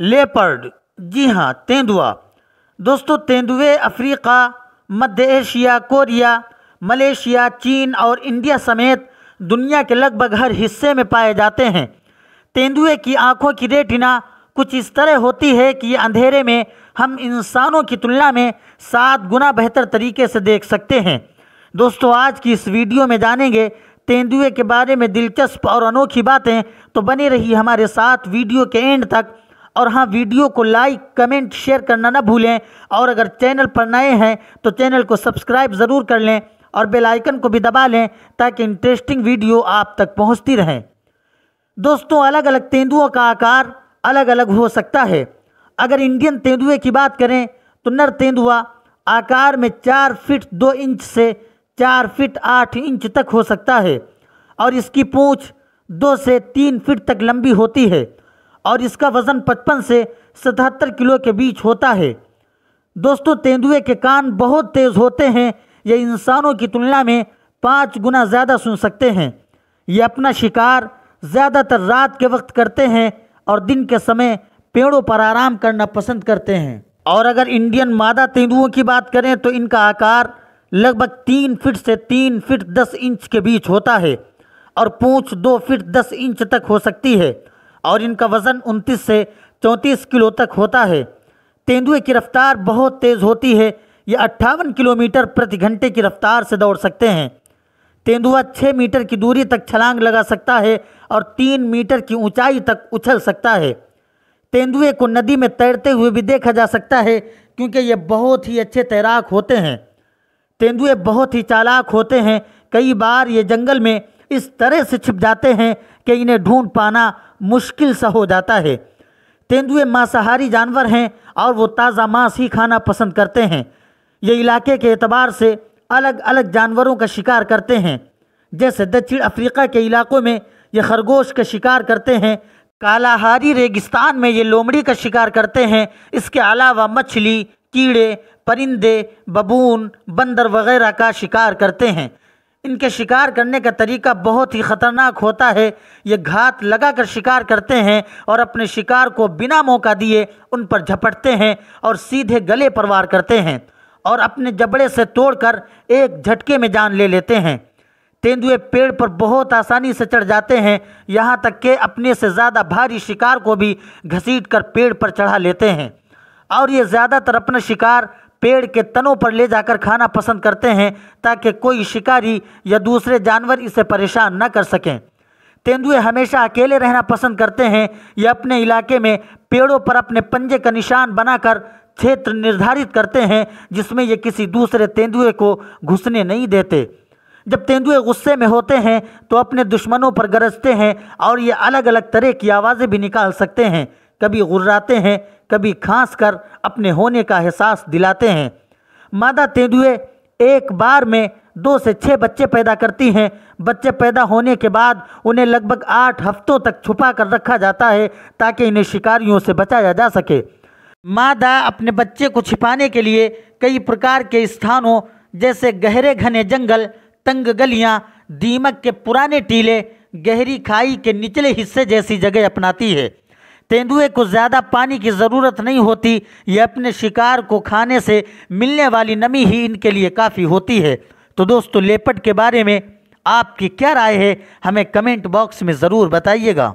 leopard जी हाँ तेंदुआ दोस्तों तेंदुए अफ्रीका मध्य एशिया कोरिया मलेशिया चीन और इंडिया समेत दुनिया के लगभग हर हिस्से में पाए जाते हैं तेंदुए की आंखों की रेटिना कुछ इस तरह होती है कि अंधेरे में हम इंसानों की तुलना में सात गुना बेहतर तरीके से देख सकते हैं दोस्तों आज की इस वीडियो में जानेंगे तेंदुए के बारे में दिलचस्प और अनोखी बातें तो बनी रही हमारे साथ वीडियो के एंड तक और हाँ वीडियो को लाइक कमेंट शेयर करना ना भूलें और अगर चैनल पर नए हैं तो चैनल को सब्सक्राइब ज़रूर कर लें और बेल आइकन को भी दबा लें ताकि इंटरेस्टिंग वीडियो आप तक पहुंचती रहे दोस्तों अलग अलग तेंदुओं का आकार अलग अलग हो सकता है अगर इंडियन तेंदुए की बात करें तो नर तेंदुआ आकार में चार फिट दो इंच से चार फिट आठ इंच तक हो सकता है और इसकी पूँछ दो से तीन फिट तक लंबी होती है और इसका वज़न 55 से 77 किलो के बीच होता है दोस्तों तेंदुए के कान बहुत तेज़ होते हैं ये इंसानों की तुलना में पाँच गुना ज़्यादा सुन सकते हैं ये अपना शिकार ज़्यादातर रात के वक्त करते हैं और दिन के समय पेड़ों पर आराम करना पसंद करते हैं और अगर इंडियन मादा तेंदुओं की बात करें तो इनका आकार लगभग तीन फिट से तीन फिट दस इंच के बीच होता है और पूँछ दो फिट दस इंच तक हो सकती है और इनका वज़न 29 से 34 किलो तक होता है तेंदुए की रफ़्तार बहुत तेज़ होती है ये अट्ठावन किलोमीटर प्रति घंटे की रफ़्तार से दौड़ सकते हैं तेंदुआ छः मीटर की दूरी तक छलांग लगा सकता है और तीन मीटर की ऊंचाई तक उछल सकता है तेंदुए को नदी में तैरते हुए भी देखा जा सकता है क्योंकि ये बहुत ही अच्छे तैराक होते हैं तेंदुए बहुत ही चालाक होते हैं कई बार ये जंगल में इस तरह से छिप जाते हैं कि इन्हें ढूंढ पाना मुश्किल सा हो जाता है तेंदुए मांसाहारी जानवर हैं और वो ताज़ा मांस ही खाना पसंद करते हैं ये इलाके के अतबार से अलग अलग जानवरों का शिकार करते हैं जैसे दक्षिण अफ्रीका के इलाकों में ये खरगोश का शिकार करते हैं कालाहारी रेगिस्तान में ये लोमड़ी का शिकार करते हैं इसके अलावा मछली कीड़े परिंदे बबून बंदर वगैरह का शिकार करते हैं इनके शिकार करने का तरीका बहुत ही ख़तरनाक होता है ये घात लगाकर शिकार करते हैं और अपने शिकार को बिना मौका दिए उन पर झपटते हैं और सीधे गले पर वार करते हैं और अपने जबड़े से तोड़कर एक झटके में जान ले लेते हैं तेंदुए पेड़ पर बहुत आसानी से चढ़ जाते हैं यहाँ तक के अपने से ज़्यादा भारी शिकार को भी घसीट कर पेड़ पर चढ़ा लेते हैं और ये ज़्यादातर अपना शिकार पेड़ के तनों पर ले जाकर खाना पसंद करते हैं ताकि कोई शिकारी या दूसरे जानवर इसे परेशान न कर सकें तेंदुए हमेशा अकेले रहना पसंद करते हैं या अपने इलाके में पेड़ों पर अपने पंजे का निशान बनाकर क्षेत्र निर्धारित करते हैं जिसमें ये किसी दूसरे तेंदुए को घुसने नहीं देते जब तेंदुए गुस्से में होते हैं तो अपने दुश्मनों पर गरजते हैं और ये अलग अलग तरह की आवाज़ें भी निकाल सकते हैं कभी गुर्राते हैं कभी खांस कर अपने होने का एहसास दिलाते हैं मादा तेंदुए एक बार में दो से छः बच्चे पैदा करती हैं बच्चे पैदा होने के बाद उन्हें लगभग आठ हफ्तों तक छुपा कर रखा जाता है ताकि इन्हें शिकारियों से बचाया जा सके मादा अपने बच्चे को छिपाने के लिए कई प्रकार के स्थानों जैसे गहरे घने जंगल तंग गलियां, दीमक के पुराने टीले गहरी खाई के निचले हिस्से जैसी जगह अपनाती है तेंदुए को ज़्यादा पानी की ज़रूरत नहीं होती ये अपने शिकार को खाने से मिलने वाली नमी ही इनके लिए काफ़ी होती है तो दोस्तों लेपट के बारे में आपकी क्या राय है हमें कमेंट बॉक्स में ज़रूर बताइएगा